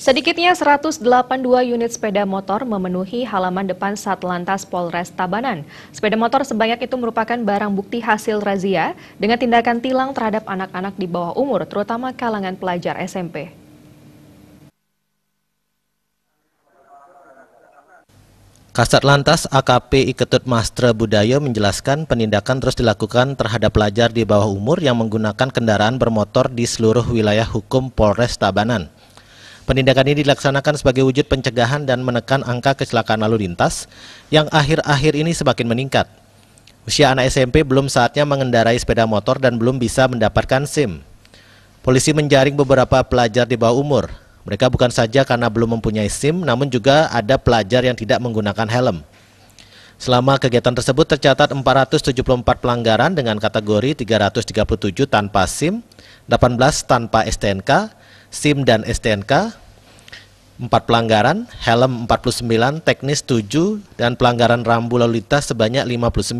Sedikitnya 182 unit sepeda motor memenuhi halaman depan Satlantas Polres Tabanan. Sepeda motor sebanyak itu merupakan barang bukti hasil razia dengan tindakan tilang terhadap anak-anak di bawah umur, terutama kalangan pelajar SMP. Kasat Lantas AKP Iketut Mastra Budaya menjelaskan penindakan terus dilakukan terhadap pelajar di bawah umur yang menggunakan kendaraan bermotor di seluruh wilayah hukum Polres Tabanan. Penindakan ini dilaksanakan sebagai wujud pencegahan dan menekan angka kecelakaan lalu lintas yang akhir-akhir ini semakin meningkat. Usia anak SMP belum saatnya mengendarai sepeda motor dan belum bisa mendapatkan SIM. Polisi menjaring beberapa pelajar di bawah umur. Mereka bukan saja karena belum mempunyai SIM, namun juga ada pelajar yang tidak menggunakan helm. Selama kegiatan tersebut tercatat 474 pelanggaran dengan kategori 337 tanpa SIM, 18 tanpa STNK, SIM dan STNK, 4 pelanggaran, helm 49, teknis 7, dan pelanggaran rambu lalu lintas sebanyak 59.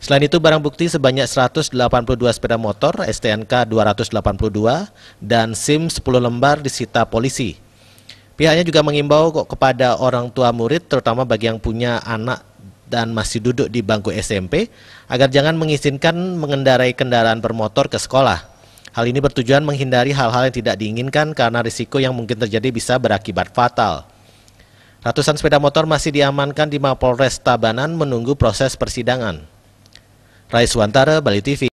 Selain itu, barang bukti sebanyak 182 sepeda motor, STNK 282, dan SIM 10 lembar disita polisi. Pihaknya juga mengimbau kepada orang tua murid, terutama bagi yang punya anak dan masih duduk di bangku SMP, agar jangan mengizinkan mengendarai kendaraan bermotor ke sekolah. Hal ini bertujuan menghindari hal-hal yang tidak diinginkan karena risiko yang mungkin terjadi bisa berakibat fatal. Ratusan sepeda motor masih diamankan di Mapolres Tabanan menunggu proses persidangan. Rais Wantara, Bali TV.